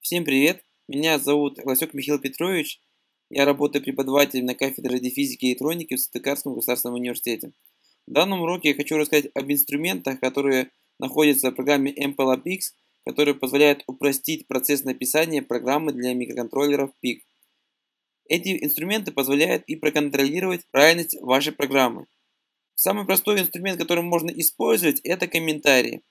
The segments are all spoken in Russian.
Всем привет! Меня зовут Лосек Михаил Петрович. Я работаю преподавателем на кафедре радиофизики и электроники в Сыктывкарском государственном университете. В данном уроке я хочу рассказать об инструментах, которые находятся в программе MPLAB X, которые позволяют упростить процесс написания программы для микроконтроллеров PIC. Эти инструменты позволяют и проконтролировать правильность вашей программы. Самый простой инструмент, который можно использовать, это комментарии.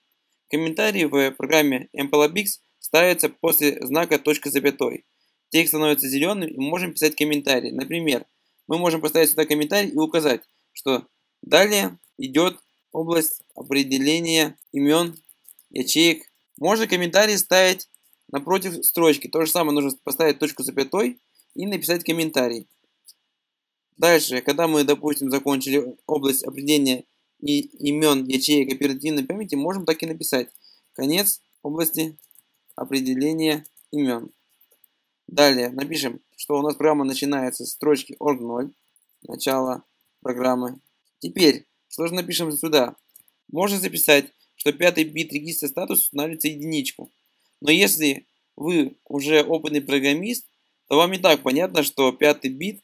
Комментарии в программе MPLABX ставится после знака точка запятой. Текст становится зеленым и мы можем писать комментарий. Например, мы можем поставить сюда комментарий и указать, что далее идет область определения имен, ячеек. Можно комментарий ставить напротив строчки. То же самое нужно поставить точку запятой и написать комментарий. Дальше, когда мы, допустим, закончили область определения и имен ячеек оперативной памяти, можем так и написать. Конец области определение имен. Далее напишем, что у нас программа начинается с строчки org0, начало программы. Теперь, что же напишем сюда? Можно записать, что пятый бит регистра статуса становится единичку. Но если вы уже опытный программист, то вам и так понятно, что пятый бит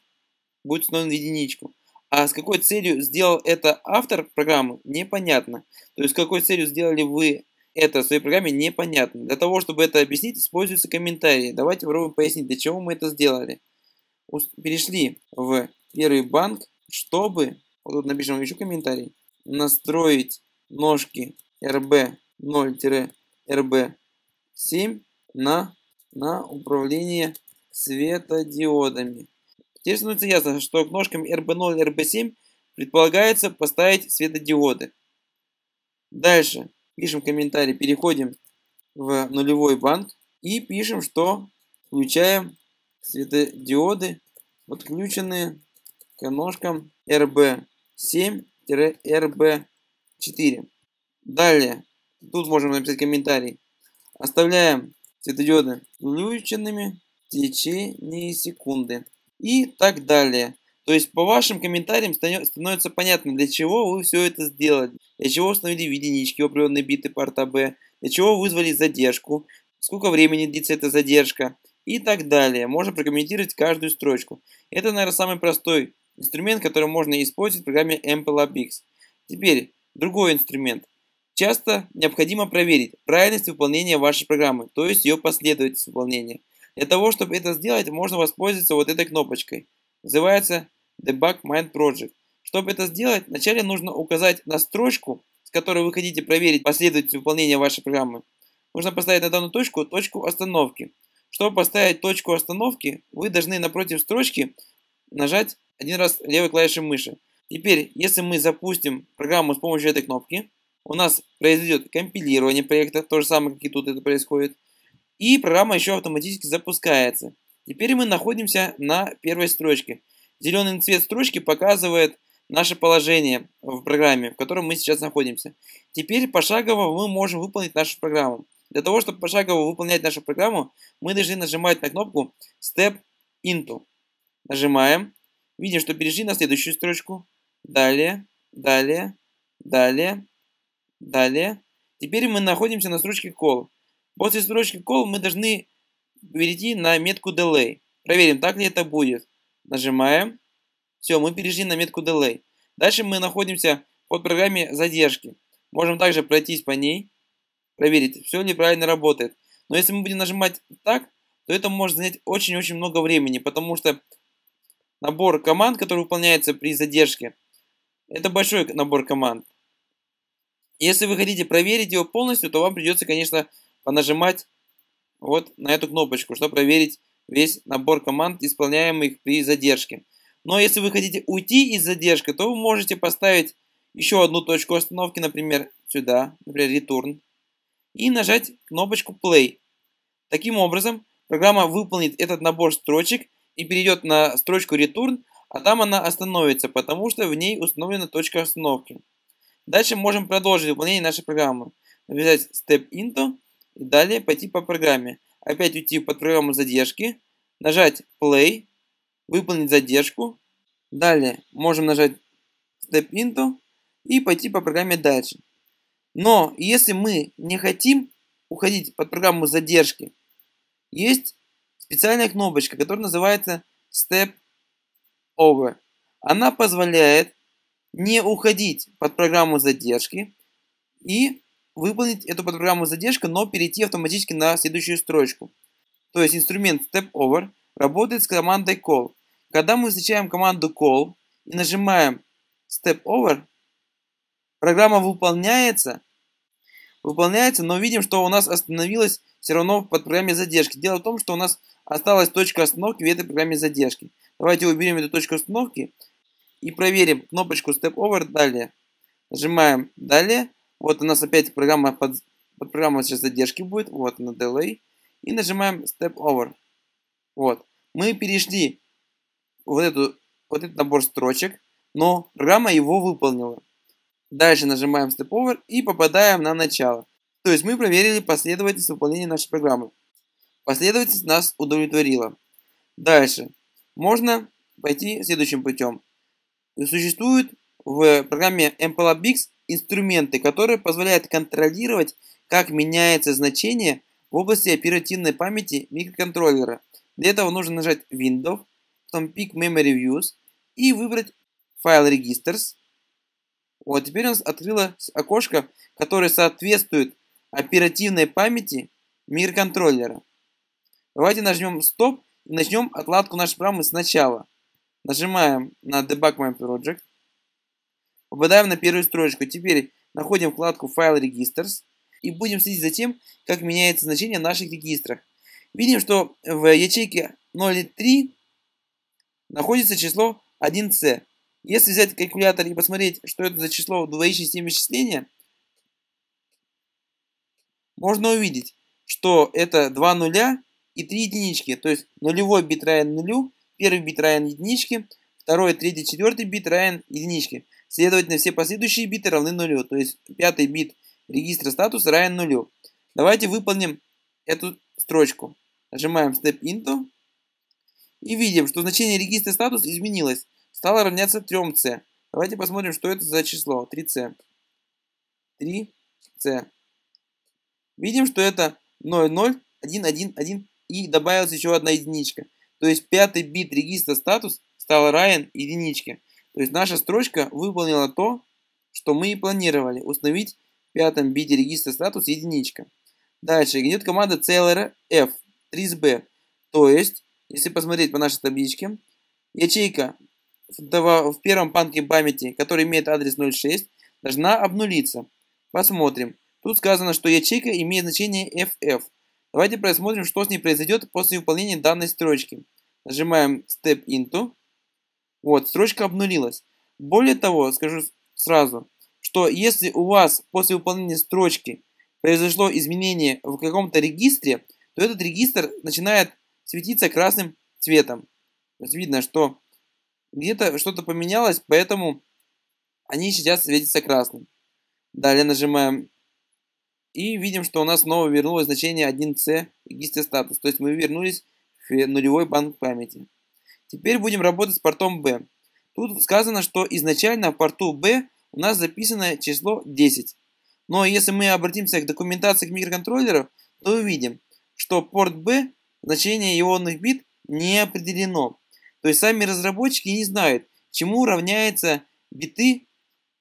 будет установлен в единичку. А с какой целью сделал это автор программы, непонятно. То есть, с какой целью сделали вы это в своей программе непонятно. Для того, чтобы это объяснить, используются комментарии. Давайте попробуем пояснить, для чего мы это сделали. Перешли в первый банк, чтобы, вот тут напишем еще комментарий, настроить ножки RB0-RB7 на, на управление светодиодами. Теперь становится ясно, что к ножкам RB0 и RB7 предполагается поставить светодиоды. Дальше пишем комментарий, переходим в нулевой банк и пишем, что включаем светодиоды, подключенные к ножкам RB7-RB4. Далее, тут можем написать комментарий. Оставляем светодиоды включенными в течение секунды и так далее. То есть по вашим комментариям становится понятно, для чего вы все это сделали, для чего установили в единички в определенные биты порта Б, для чего вызвали задержку, сколько времени длится эта задержка и так далее. Можно прокомментировать каждую строчку. Это, наверное, самый простой инструмент, который можно использовать в программе MPLABX. Теперь другой инструмент. Часто необходимо проверить правильность выполнения вашей программы, то есть ее последовательность выполнения. Для того, чтобы это сделать, можно воспользоваться вот этой кнопочкой. Называется Debug Mind Project. Чтобы это сделать, вначале нужно указать на строчку, с которой вы хотите проверить последовательность выполнения вашей программы. Нужно поставить на данную точку точку остановки. Чтобы поставить точку остановки, вы должны напротив строчки нажать один раз левой клавишей мыши. Теперь, если мы запустим программу с помощью этой кнопки, у нас произойдет компилирование проекта, то же самое, как и тут это происходит. И программа еще автоматически запускается. Теперь мы находимся на первой строчке. Зеленый цвет строчки показывает наше положение в программе, в котором мы сейчас находимся. Теперь пошагово мы можем выполнить нашу программу. Для того, чтобы пошагово выполнять нашу программу, мы должны нажимать на кнопку Step Into. Нажимаем. Видим, что перешли на следующую строчку. Далее, далее, далее, далее. Теперь мы находимся на строчке Call. После строчки Call мы должны перейти на метку Delay. Проверим, так ли это будет. Нажимаем. Все, мы перешли на метку Delay. Дальше мы находимся под программе задержки. Можем также пройтись по ней, проверить, все ли правильно работает. Но если мы будем нажимать так, то это может занять очень-очень много времени, потому что набор команд, который выполняется при задержке, это большой набор команд. Если вы хотите проверить его полностью, то вам придется, конечно, понажимать вот на эту кнопочку, чтобы проверить весь набор команд, исполняемых при задержке. Но если вы хотите уйти из задержки, то вы можете поставить еще одну точку остановки, например, сюда, например, return, и нажать кнопочку play. Таким образом, программа выполнит этот набор строчек и перейдет на строчку return, а там она остановится, потому что в ней установлена точка остановки. Дальше можем продолжить выполнение нашей программы. Навязать step into и далее пойти по программе опять уйти под программу задержки, нажать play, выполнить задержку. Далее можем нажать step into и пойти по программе дальше. Но если мы не хотим уходить под программу задержки, есть специальная кнопочка, которая называется Step Over. Она позволяет не уходить под программу задержки и выполнить эту подпрограмму задержка, но перейти автоматически на следующую строчку. То есть инструмент step over работает с командой call. Когда мы встречаем команду call и нажимаем step over, программа выполняется, выполняется, но видим, что у нас остановилась все равно в подпрограмме задержки. Дело в том, что у нас осталась точка остановки в этой программе задержки. Давайте уберем эту точку остановки и проверим кнопочку Step Over далее. Нажимаем далее, вот у нас опять программа под, под программа сейчас задержки будет. Вот на delay. И нажимаем step over. Вот. Мы перешли вот, эту, вот этот набор строчек, но программа его выполнила. Дальше нажимаем step over и попадаем на начало. То есть мы проверили последовательность выполнения нашей программы. Последовательность нас удовлетворила. Дальше. Можно пойти следующим путем. Существует в программе MPLABX инструменты, которые позволяют контролировать, как меняется значение в области оперативной памяти микроконтроллера. Для этого нужно нажать Windows, потом Pick Memory Views и выбрать File Registers. Вот, теперь у нас открылось окошко, которое соответствует оперативной памяти микроконтроллера. Давайте нажмем Stop и начнем отладку нашей программы сначала. Нажимаем на Debug My Project. Попадаем на первую строчку. Теперь находим вкладку «Файл регистрс» и будем следить за тем, как меняется значение в наших регистрах. Видим, что в ячейке 0.3 находится число 1c. Если взять калькулятор и посмотреть, что это за число в двоичной системе вычисления, можно увидеть, что это 2 нуля и 3 единички. То есть нулевой бит равен нулю, первый бит равен единичке, второй, третий, четвертый бит равен единичке. Следовательно, все последующие биты равны нулю, то есть пятый бит регистра статуса равен нулю. Давайте выполним эту строчку. Нажимаем step into и видим, что значение регистра статус изменилось. Стало равняться 3c. Давайте посмотрим, что это за число 3c. 3c. Видим, что это 00111 и добавилась еще одна единичка. То есть пятый бит регистра статус стал равен единичке. То есть наша строчка выполнила то, что мы и планировали. Установить в пятом бите регистра статус единичка. Дальше идет команда CLRF 3SB. То есть, если посмотреть по нашей табличке, ячейка в, в первом панке памяти, который имеет адрес 06, должна обнулиться. Посмотрим. Тут сказано, что ячейка имеет значение FF. Давайте посмотрим, что с ней произойдет после выполнения данной строчки. Нажимаем Step Into. Вот, строчка обнулилась. Более того, скажу сразу, что если у вас после выполнения строчки произошло изменение в каком-то регистре, то этот регистр начинает светиться красным цветом. То есть видно, что где-то что-то поменялось, поэтому они сейчас светятся красным. Далее нажимаем и видим, что у нас снова вернулось значение 1c регистра статус. То есть мы вернулись к нулевой банк памяти. Теперь будем работать с портом B. Тут сказано, что изначально в порту B у нас записано число 10. Но если мы обратимся к документации к микроконтроллеру, то увидим, что порт B, значение ионных бит не определено. То есть сами разработчики не знают, чему равняются биты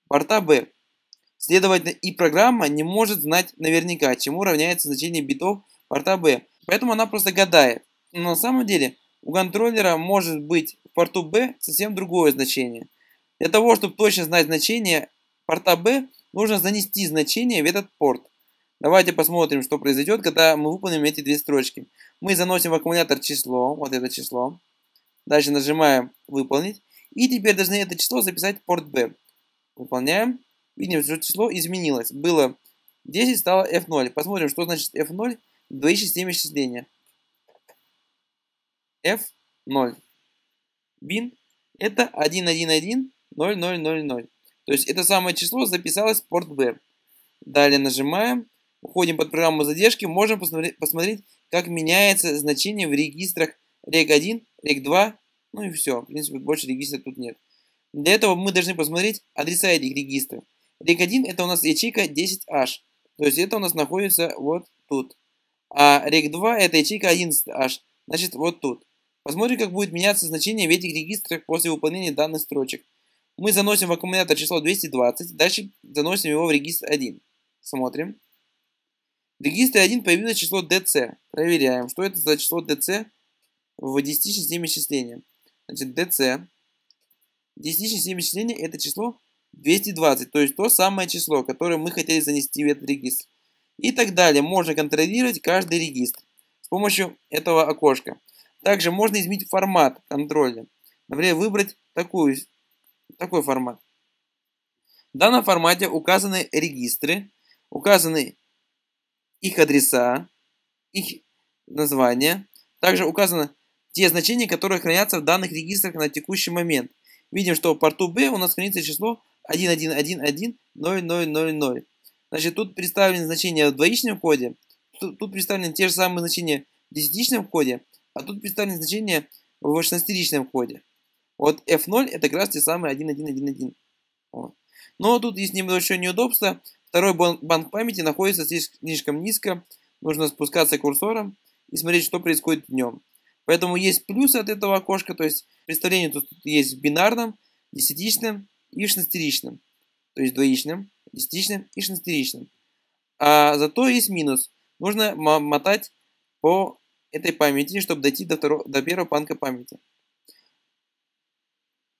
порта B. Следовательно, и программа не может знать наверняка, чему равняется значение битов порта B. Поэтому она просто гадает. Но на самом деле у контроллера может быть в порту B совсем другое значение. Для того, чтобы точно знать значение порта B, нужно занести значение в этот порт. Давайте посмотрим, что произойдет, когда мы выполним эти две строчки. Мы заносим в аккумулятор число, вот это число. Дальше нажимаем «Выполнить». И теперь должны это число записать в порт B. Выполняем. Видим, что число изменилось. Было 10, стало F0. Посмотрим, что значит F0 в двоичной системе счисления f0. Bin это 1.1.1.0.0.0.0. То есть это самое число записалось в порт B. Далее нажимаем, уходим под программу задержки, можем посмотреть, как меняется значение в регистрах reg1, reg2, ну и все. В принципе, больше регистра тут нет. Для этого мы должны посмотреть адреса этих регистров. reg 1 это у нас ячейка 10H. То есть это у нас находится вот тут. А reg 2 это ячейка 11H. Значит, вот тут. Посмотрим, как будет меняться значение в этих регистрах после выполнения данных строчек. Мы заносим в аккумулятор число 220, дальше заносим его в регистр 1. Смотрим. В регистре 1 появилось число DC. Проверяем, что это за число DC в 10 системе числения. Значит, DC. 10 системе числения это число 220, то есть то самое число, которое мы хотели занести в этот регистр. И так далее. Можно контролировать каждый регистр с помощью этого окошка. Также можно изменить формат контроля. Например, выбрать такую, такой формат. В данном формате указаны регистры, указаны их адреса, их названия. Также указаны те значения, которые хранятся в данных регистрах на текущий момент. Видим, что в порту B у нас хранится число 1111000. Значит, тут представлены значения в двоичном коде, тут, тут представлены те же самые значения в десятичном коде, а тут представлены значения в шестнадцатеричном ходе. Вот F0 это как раз те самые 1, 1, 1, 1. Вот. Но тут есть небольшое неудобство. Второй банк памяти находится слишком низко. Нужно спускаться курсором и смотреть, что происходит в нем. Поэтому есть плюсы от этого окошка, то есть представление тут есть в бинарном, десятичном и шестнадцатеричном. То есть двоичном, десятичном и шестнадцатеричном. А зато есть минус. Нужно мотать по этой памяти, чтобы дойти до, второго, до первого банка памяти.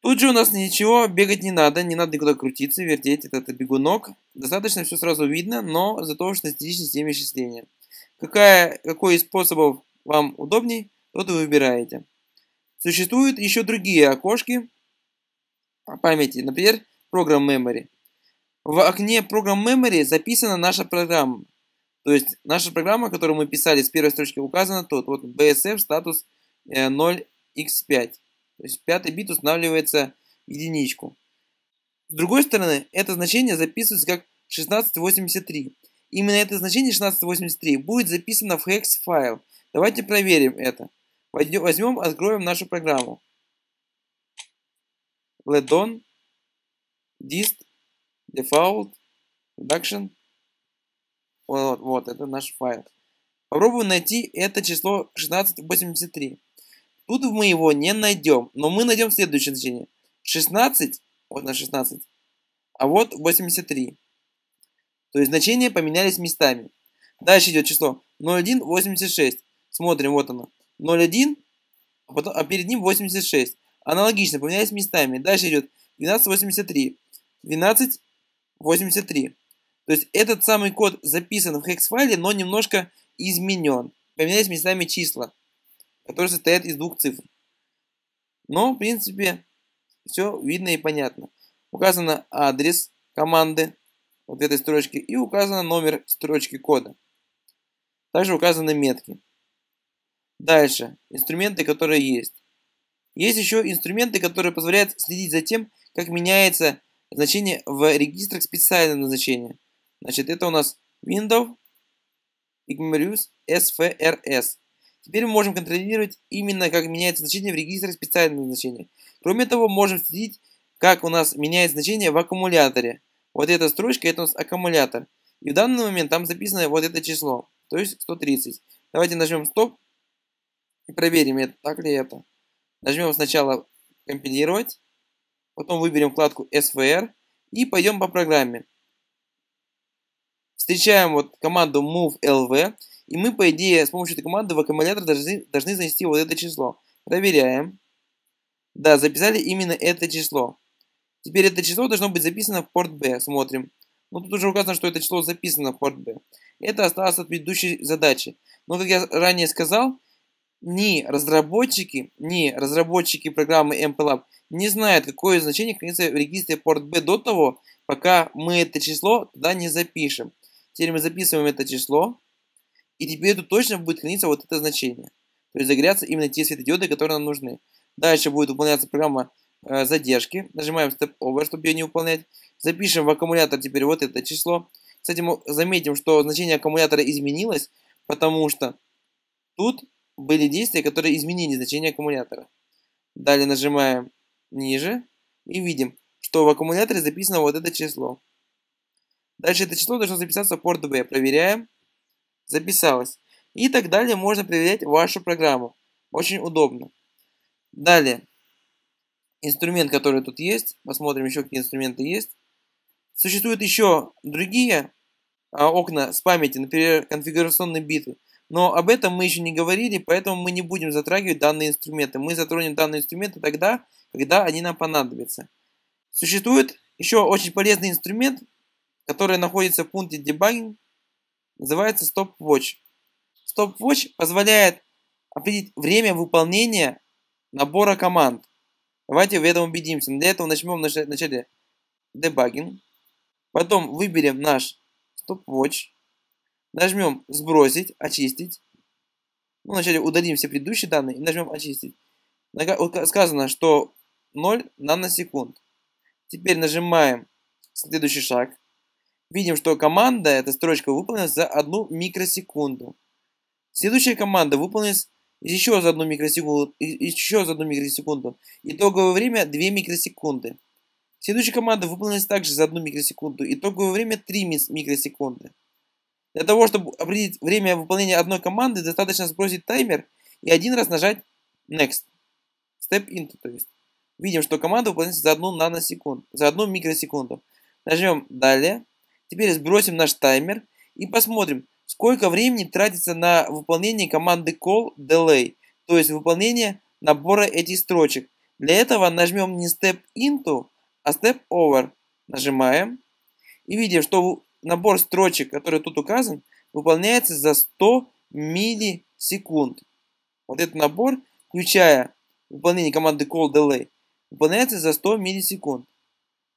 Тут же у нас ничего бегать не надо, не надо никуда крутиться, вертеть этот бегунок. Достаточно все сразу видно, но зато уж на системе счисления. Какая, какой из способов вам удобней, тот и выбираете. Существуют еще другие окошки памяти, например, программ Memory. В окне программ Memory записана наша программа. То есть наша программа, которую мы писали с первой строчки, указана тут. Вот BSF статус 0x5. Э, То есть пятый бит устанавливается единичку. С другой стороны, это значение записывается как 1683. Именно это значение 1683 будет записано в hex файл. Давайте проверим это. Возьмем, откроем нашу программу. Ledon, dist, default, reduction, вот, вот, это наш файл. Попробую найти это число 1683. Тут мы его не найдем, но мы найдем следующее значение. 16, вот на 16, а вот 83. То есть значения поменялись местами. Дальше идет число 0186. Смотрим, вот оно. 01, а, потом, а перед ним 86. Аналогично, поменялись местами. Дальше идет 1283. 1283. То есть этот самый код записан в хекс файле но немножко изменен. Поменялись местами числа, которые состоят из двух цифр. Но, в принципе, все видно и понятно. Указано адрес команды вот этой строчки и указано номер строчки кода. Также указаны метки. Дальше. Инструменты, которые есть. Есть еще инструменты, которые позволяют следить за тем, как меняется значение в регистрах специального назначения. Значит, это у нас Windows Igmarius SFRS. Теперь мы можем контролировать именно, как меняется значение в регистре специального значения. Кроме того, можем следить, как у нас меняет значение в аккумуляторе. Вот эта строчка, это у нас аккумулятор. И в данный момент там записано вот это число, то есть 130. Давайте нажмем стоп и проверим, это, так ли это. Нажмем сначала компилировать, потом выберем вкладку SVR и пойдем по программе. Встречаем вот команду move lv, и мы, по идее, с помощью этой команды в аккумулятор должны, должны занести вот это число. Проверяем. Да, записали именно это число. Теперь это число должно быть записано в порт B. Смотрим. Ну, тут уже указано, что это число записано в порт B. Это осталось от предыдущей задачи. Но, как я ранее сказал, ни разработчики, ни разработчики программы MPLAB не знают, какое значение хранится в регистре порт B до того, пока мы это число туда не запишем. Теперь мы записываем это число, и теперь тут точно будет храниться вот это значение. То есть загорятся именно те светодиоды, которые нам нужны. Дальше будет выполняться программа э, задержки. Нажимаем Step Over, чтобы ее не выполнять. Запишем в аккумулятор теперь вот это число. Кстати, мы заметим, что значение аккумулятора изменилось, потому что тут были действия, которые изменили значение аккумулятора. Далее нажимаем ниже и видим, что в аккумуляторе записано вот это число. Дальше это число должно записаться в порт DB. Проверяем. Записалось. И так далее можно проверять вашу программу. Очень удобно. Далее. Инструмент, который тут есть. Посмотрим еще, какие инструменты есть. Существуют еще другие а, окна с памяти, например, конфигурационные биты. Но об этом мы еще не говорили, поэтому мы не будем затрагивать данные инструменты. Мы затронем данные инструменты тогда, когда они нам понадобятся. Существует еще очень полезный инструмент, которая находится в пункте debugging называется Stopwatch. Stopwatch позволяет определить время выполнения набора команд. Давайте в этом убедимся. Для этого начнем вначале debugging Потом выберем наш Stopwatch. Нажмем сбросить, очистить. Ну, вначале удалим все предыдущие данные и нажмем очистить. Сказано, что 0 наносекунд. Теперь нажимаем следующий шаг. Видим, что команда, эта строчка, выполнилась за одну микросекунду. Следующая команда выполнилась еще за одну микросекунду, еще за одну микросекунду. Итоговое время 2 микросекунды. Следующая команда выполнилась также за одну микросекунду. Итоговое время 3 микросекунды. Для того, чтобы определить время выполнения одной команды, достаточно сбросить таймер и один раз нажать Next. Step Into, то есть. Видим, что команда выполняется за одну наносекунду, за одну микросекунду. Нажмем Далее. Теперь сбросим наш таймер и посмотрим, сколько времени тратится на выполнение команды call delay, то есть выполнение набора этих строчек. Для этого нажмем не step into, а step over. Нажимаем и видим, что набор строчек, который тут указан, выполняется за 100 миллисекунд. Вот этот набор, включая выполнение команды call delay, выполняется за 100 миллисекунд.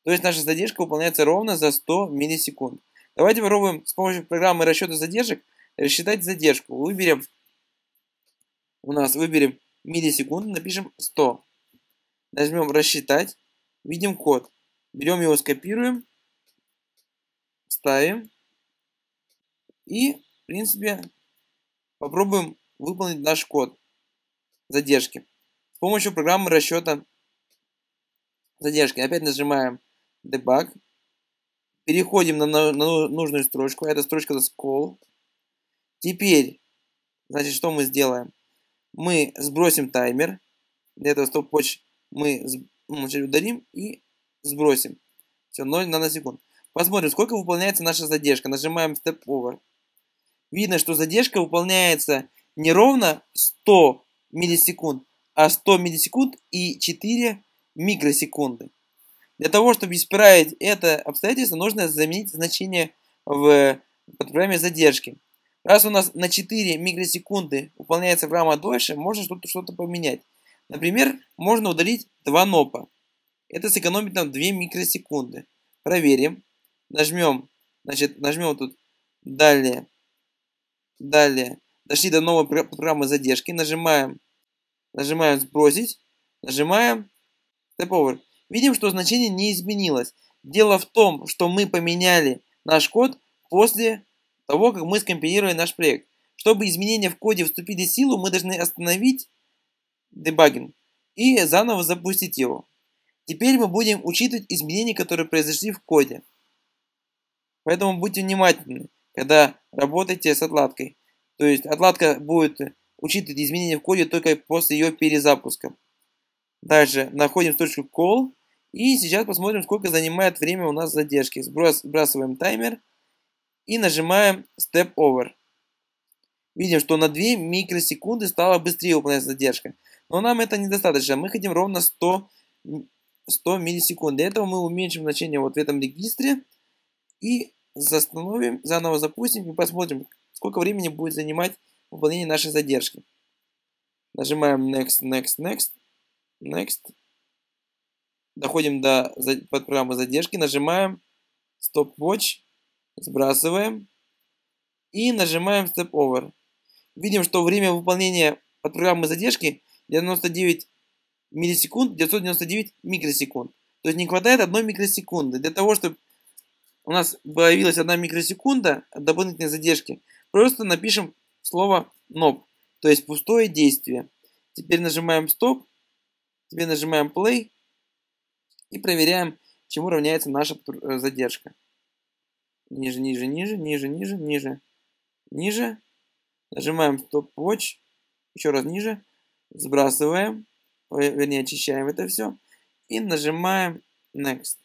То есть наша задержка выполняется ровно за 100 миллисекунд. Давайте попробуем с помощью программы расчета задержек рассчитать задержку. Выберем, у нас выберем миллисекунды, напишем 100. Нажмем рассчитать, видим код. Берем его, скопируем, ставим. И, в принципе, попробуем выполнить наш код задержки. С помощью программы расчета задержки. Опять нажимаем debug. Переходим на, на, нужную строчку. Эта строчка за call. Теперь, значит, что мы сделаем? Мы сбросим таймер. Для этого стоп-watch мы значит, ударим и сбросим. Все, 0 секунд. Посмотрим, сколько выполняется наша задержка. Нажимаем Step Over. Видно, что задержка выполняется не ровно 100 миллисекунд, а 100 миллисекунд и 4 микросекунды. Для того, чтобы исправить это обстоятельство, нужно заменить значение в программе задержки. Раз у нас на 4 микросекунды выполняется программа дольше, можно что-то что поменять. Например, можно удалить два нопа. Это сэкономит нам 2 микросекунды. Проверим. Нажмем, значит, нажмем тут далее, далее. Дошли до новой программы задержки. Нажимаем, нажимаем сбросить, нажимаем step over. Видим, что значение не изменилось. Дело в том, что мы поменяли наш код после того, как мы скомпилировали наш проект. Чтобы изменения в коде вступили в силу, мы должны остановить дебагинг и заново запустить его. Теперь мы будем учитывать изменения, которые произошли в коде. Поэтому будьте внимательны, когда работаете с отладкой. То есть отладка будет учитывать изменения в коде только после ее перезапуска. Дальше находим точку call. И сейчас посмотрим, сколько занимает время у нас задержки. сбрасываем таймер и нажимаем Step Over. Видим, что на 2 микросекунды стала быстрее выполняться задержка. Но нам это недостаточно. Мы хотим ровно 100, 100 миллисекунд. Для этого мы уменьшим значение вот в этом регистре. И застановим, заново запустим и посмотрим, сколько времени будет занимать выполнение нашей задержки. Нажимаем Next, Next, Next. Next. Доходим до подпрограммы задержки, нажимаем Stop Watch, сбрасываем и нажимаем Step Over. Видим, что время выполнения подпрограммы задержки 99 миллисекунд, 999 микросекунд. То есть не хватает одной микросекунды. Для того, чтобы у нас появилась одна микросекунда от дополнительной задержки, просто напишем слово NOP, то есть пустое действие. Теперь нажимаем Stop. Теперь нажимаем play и проверяем, чему равняется наша э, задержка. Ниже, ниже, ниже, ниже, ниже, ниже, ниже. Нажимаем stop watch. Еще раз ниже. Сбрасываем. Вернее, очищаем это все. И нажимаем next.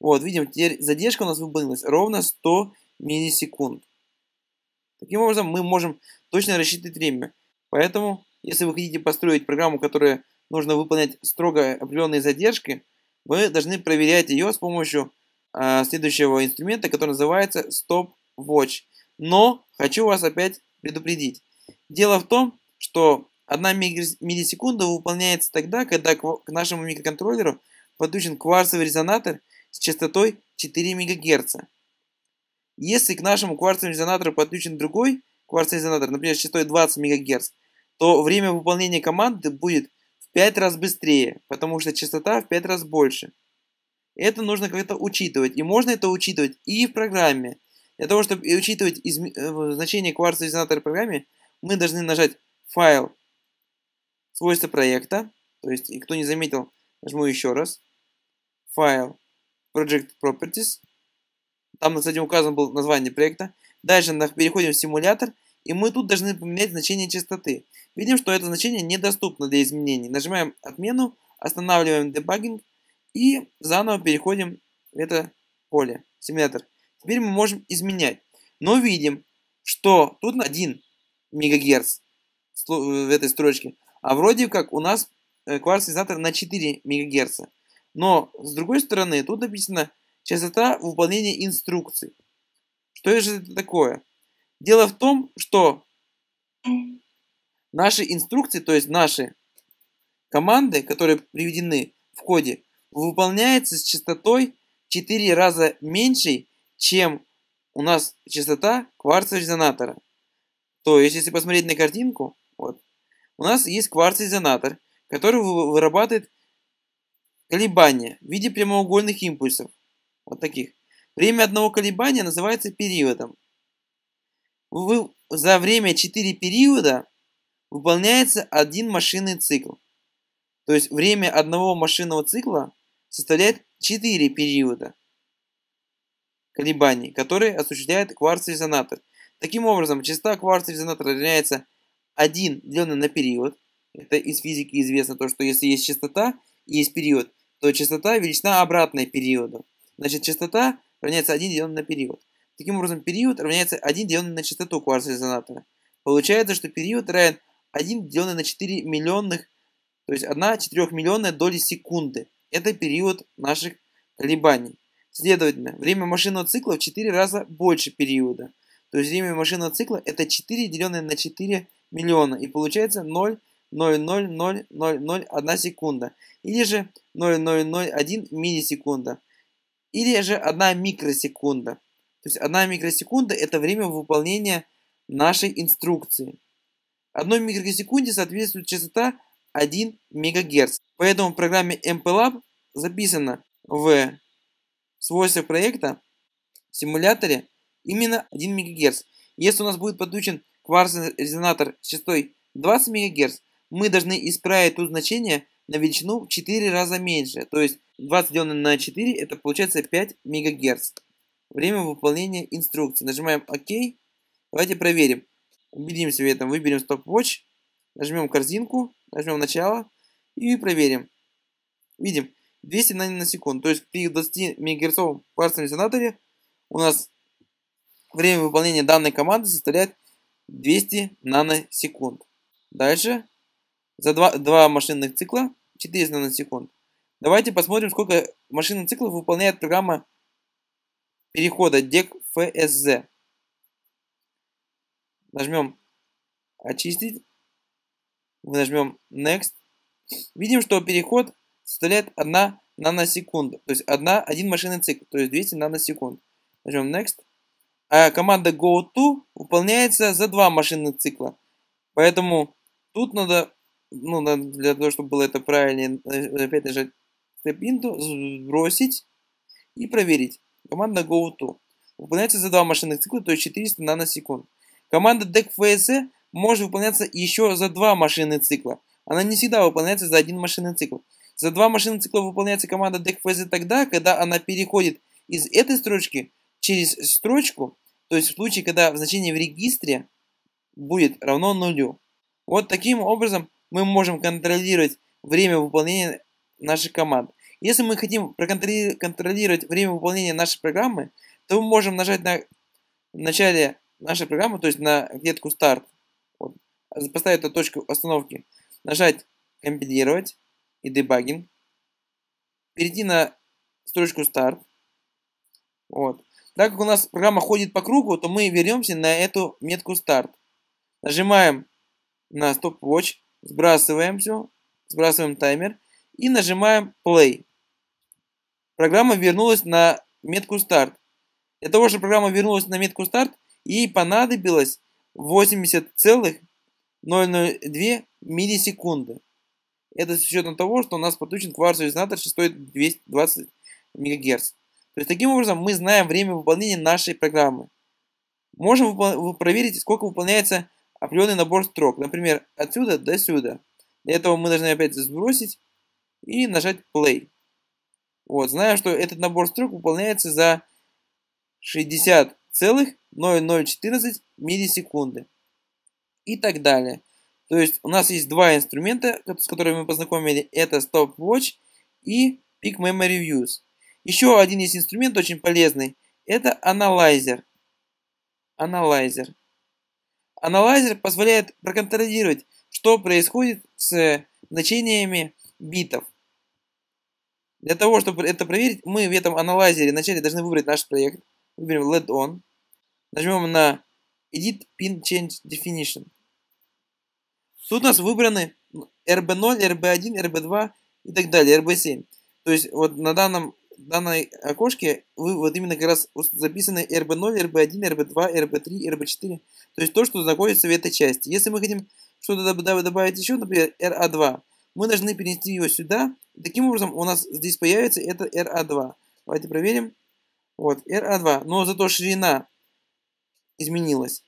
Вот, видим, теперь задержка у нас выполнилась ровно 100 миллисекунд. Таким образом, мы можем точно рассчитать время. Поэтому, если вы хотите построить программу, которая нужно выполнять строго определенные задержки, вы должны проверять ее с помощью э, следующего инструмента, который называется Stop Watch. Но хочу вас опять предупредить. Дело в том, что одна миллисекунда выполняется тогда, когда к нашему микроконтроллеру подключен кварцевый резонатор с частотой 4 МГц. Если к нашему кварцевому резонатору подключен другой кварцевый резонатор, например, с частотой 20 МГц, то время выполнения команды будет 5 раз быстрее, потому что частота в 5 раз больше. Это нужно как-то учитывать. И можно это учитывать и в программе. Для того, чтобы учитывать изм... Э, значение кварца резонатора в программе, мы должны нажать «Файл», «Свойства проекта», то есть, и кто не заметил, нажму еще раз, «Файл», «Project Properties», там, кстати, указан был название проекта. Дальше переходим в симулятор – и мы тут должны поменять значение частоты. Видим, что это значение недоступно для изменений. Нажимаем отмену, останавливаем дебагинг и заново переходим в это поле, симулятор. Теперь мы можем изменять. Но видим, что тут на 1 МГц в этой строчке. А вроде как у нас э, кварц-синтезатор на 4 МГц. Но с другой стороны, тут написано частота выполнения инструкций. Что же это такое? Дело в том, что наши инструкции, то есть наши команды, которые приведены в коде, выполняется с частотой 4 раза меньшей, чем у нас частота кварца-резонатора. То есть, если посмотреть на картинку, вот, у нас есть кварц-резонатор, который вырабатывает колебания в виде прямоугольных импульсов. Вот таких. Время одного колебания называется периодом в, за время 4 периода выполняется один машинный цикл. То есть время одного машинного цикла составляет 4 периода колебаний, которые осуществляет кварцевый резонатор Таким образом, частота кварцевого резонатора равняется 1 деленное на период. Это из физики известно то, что если есть частота и есть период, то частота величина обратная периоду. Значит, частота равняется 1 деленное на период. Таким образом, период равняется 1 деленный на частоту кварца резонатора. Получается, что период равен 1 деленный на 4 миллионных, то есть 1 4 миллионная доли секунды. Это период наших колебаний. Следовательно, время машинного цикла в 4 раза больше периода. То есть время машинного цикла это 4 деленное на 4 миллиона. И получается 0 0,00001 секунда. Или же 0,001 миллисекунда. Или же 1 микросекунда. То есть одна микросекунда – это время выполнения нашей инструкции. Одной микросекунде соответствует частота 1 МГц. Поэтому в программе MPLAB записано в свойствах проекта в симуляторе именно 1 МГц. Если у нас будет подключен кварцевый резонатор с частотой 20 МГц, мы должны исправить тут значение на величину в 4 раза меньше. То есть 20 деленное на 4 это получается 5 МГц. Время выполнения инструкции. Нажимаем ОК. Давайте проверим. Убедимся в этом. Выберем стоп-watch. Нажмем корзинку. Нажмем начало. И проверим. Видим. 200 наний на секунду. То есть при 20 МГц парсовом резонаторе у нас время выполнения данной команды составляет 200 наносекунд. Дальше. За два, два машинных цикла 400 наносекунд. Давайте посмотрим, сколько машинных циклов выполняет программа перехода DEC FSZ. Нажмем очистить. Мы нажмем Next. Видим, что переход составляет 1 наносекунда. То есть 1, 1 машинный цикл, то есть 200 наносекунд. Нажмем Next. А команда go to выполняется за 2 машинных цикла. Поэтому тут надо, ну, для того, чтобы было это правильнее, э, опять нажать Step Into, сбросить и проверить. Команда GoTo выполняется за два машинных цикла, то есть 400 наносекунд. Команда DECVSE может выполняться еще за два машинных цикла. Она не всегда выполняется за один машинный цикл. За два машинных цикла выполняется команда DECVSE тогда, когда она переходит из этой строчки через строчку, то есть в случае, когда значение в регистре будет равно нулю. Вот таким образом мы можем контролировать время выполнения наших команд. Если мы хотим контролировать время выполнения нашей программы, то мы можем нажать на начале нашей программы, то есть на клетку старт, вот, поставить эту точку остановки, нажать компилировать и дебагинг, перейти на строчку старт. Вот. Так как у нас программа ходит по кругу, то мы вернемся на эту метку старт. Нажимаем на стоп-watch, сбрасываем все, сбрасываем таймер и нажимаем play программа вернулась на метку старт. Для того, чтобы программа вернулась на метку старт, ей понадобилось 80,002 миллисекунды. Это с учетом того, что у нас подключен кварцевый резонатор частотой 220 МГц. То есть, таким образом, мы знаем время выполнения нашей программы. Можем проверить, сколько выполняется определенный набор строк. Например, отсюда до сюда. Для этого мы должны опять сбросить и нажать play. Вот, знаю, что этот набор строк выполняется за 60,0014 миллисекунды. И так далее. То есть у нас есть два инструмента, с которыми мы познакомили. Это Stopwatch и Peak Memory Views. Еще один есть инструмент очень полезный. Это аналайзер. Аналайзер. Аналайзер позволяет проконтролировать, что происходит с значениями битов. Для того, чтобы это проверить, мы в этом аналайзере вначале должны выбрать наш проект. Выберем LED on. Нажмем на Edit Pin Change Definition. Тут у нас выбраны RB0, RB1, RB2 и так далее, RB7. То есть вот на данном данной окошке вы вот именно как раз записаны RB0, RB1, RB2, RB3, RB4. То есть то, что находится в этой части. Если мы хотим что-то добавить еще, например, RA2, мы должны перенести ее сюда. Таким образом, у нас здесь появится это RA2. А Давайте проверим. Вот, RA2. А Но зато ширина изменилась.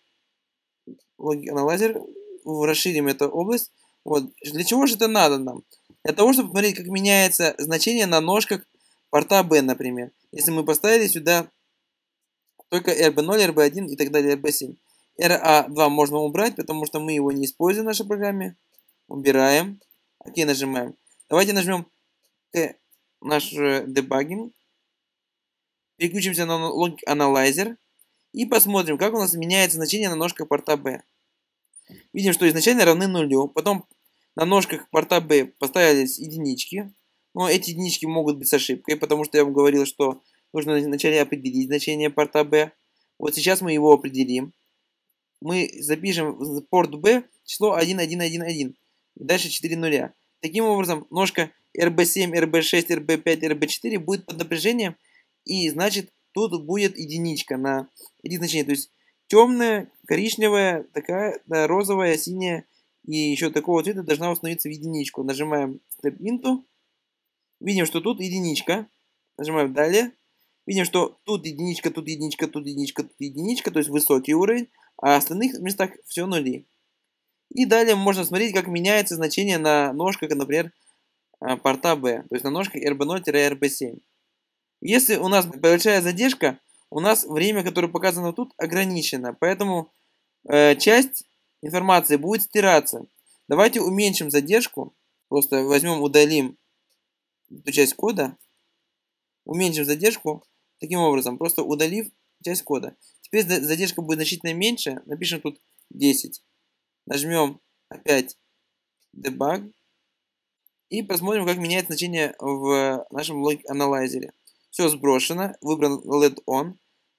Логик аналайзер. Расширим эту область. Вот. Для чего же это надо нам? Для того, чтобы посмотреть, как меняется значение на ножках порта B, например. Если мы поставили сюда только RB0, RB1 и так далее, RB7. RA2 а можно убрать, потому что мы его не используем в нашей программе. Убираем. Окей, нажимаем. Давайте нажмем э, наш э, дебагинг. Переключимся на Logic Analyzer. И посмотрим, как у нас меняется значение на ножках порта B. Видим, что изначально равны нулю. Потом на ножках порта B поставились единички. Но эти единички могут быть с ошибкой, потому что я вам говорил, что нужно вначале определить значение порта B. Вот сейчас мы его определим. Мы запишем в порт B число 1111 и дальше 4 нуля. Таким образом, ножка RB7, RB6, RB5, RB4 будет под напряжением, и значит тут будет единичка на эти значения. То есть темная, коричневая, такая да, розовая, синяя и еще такого цвета должна установиться в единичку. Нажимаем Step Into. Видим, что тут единичка. Нажимаем далее. Видим, что тут единичка, тут единичка, тут единичка, тут единичка, то есть высокий уровень, а в остальных местах все нули. И далее можно смотреть, как меняется значение на ножках, например, а, порта B, то есть на ножках RB0-RB7. Если у нас большая задержка, у нас время, которое показано тут, ограничено, поэтому э, часть информации будет стираться. Давайте уменьшим задержку, просто возьмем, удалим эту часть кода, уменьшим задержку таким образом, просто удалив часть кода. Теперь задержка будет значительно меньше, напишем тут 10. Нажмем опять Debug. И посмотрим, как меняет значение в нашем Log анализере Все сброшено. Выбран LED On.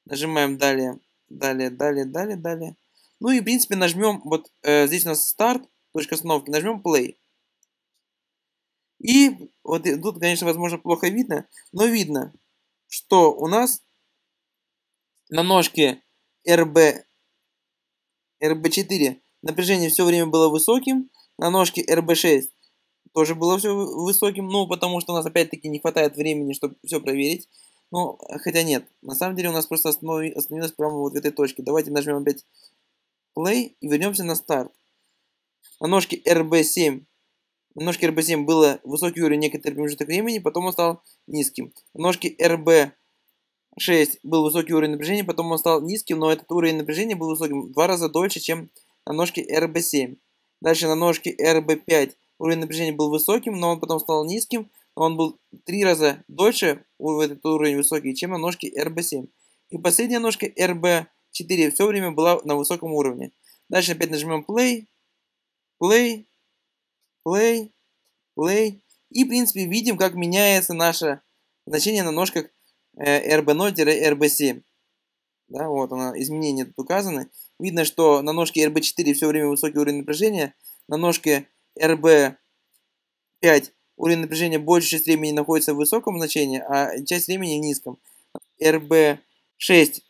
Нажимаем далее, далее, далее, далее, далее. Ну и, в принципе, нажмем, вот э, здесь у нас старт, точка остановки, нажмем play. И вот тут, конечно, возможно, плохо видно, но видно, что у нас на ножке RB, RB4 Напряжение все время было высоким. На ножке rb 6 тоже было все высоким. Ну, потому что у нас опять-таки не хватает времени, чтобы все проверить. Ну, хотя нет. На самом деле у нас просто остановилось прямо вот в этой точке. Давайте нажмем опять play и вернемся на старт. На ножке RB7 на ножке rb 7 было высокий уровень некоторый промежуток времени, потом он стал низким. На ножке rb 6 был высокий уровень напряжения, потом он стал низким, но этот уровень напряжения был высоким в два раза дольше, чем на ножке rb 7 Дальше на ножке rb 5 уровень напряжения был высоким, но он потом стал низким. Он был три раза дольше, этот уровень высокий, чем на ножке rb 7 И последняя ножка rb 4 все время была на высоком уровне. Дальше опять нажмем play, play, play, play. И, в принципе, видим, как меняется наше значение на ножках RB0-RB7. Э, да, вот оно, изменения тут указаны. Видно, что на ножке РБ4 все время высокий уровень напряжения, на ножке РБ5 уровень напряжения большую часть времени находится в высоком значении, а часть времени в низком. РБ6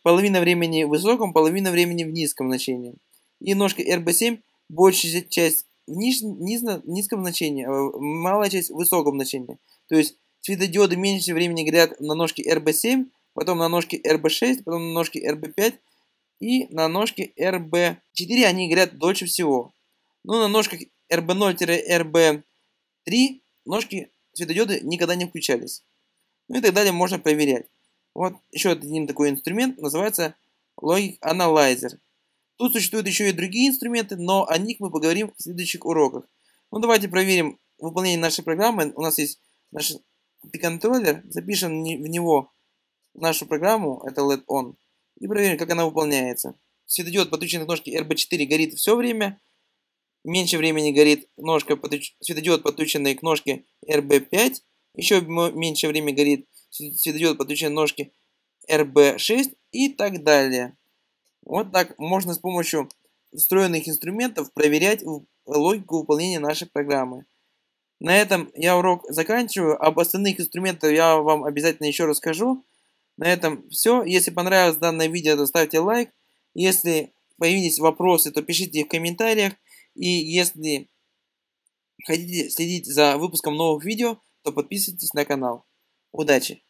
половина времени в высоком, половина времени в низком значении. И ножка РБ7 большая часть в ниж, низ, низком значении, а малая часть в высоком значении. То есть светодиоды меньше времени горят на ножке RB7, потом на ножке RB6, потом на ножке RB5, и на ножке rb 4 они играют дольше всего. но ну, на ножках rb 0 rb 3 ножки светодиоды никогда не включались. Ну и так далее можно проверять. Вот еще один такой инструмент, называется Logic Analyzer. Тут существуют еще и другие инструменты, но о них мы поговорим в следующих уроках. Ну давайте проверим выполнение нашей программы. У нас есть наш контроллер, запишем в него нашу программу, это LED On и проверим, как она выполняется. Светодиод подключенный ножки RB4 горит все время, меньше времени горит ножка, подключ... светодиод подключенный к ножке RB5, еще меньше времени горит светодиод подключенный ножки RB6 и так далее. Вот так можно с помощью встроенных инструментов проверять логику выполнения нашей программы. На этом я урок заканчиваю. Об остальных инструментах я вам обязательно еще расскажу. На этом все. Если понравилось данное видео, то ставьте лайк. Если появились вопросы, то пишите их в комментариях. И если хотите следить за выпуском новых видео, то подписывайтесь на канал. Удачи!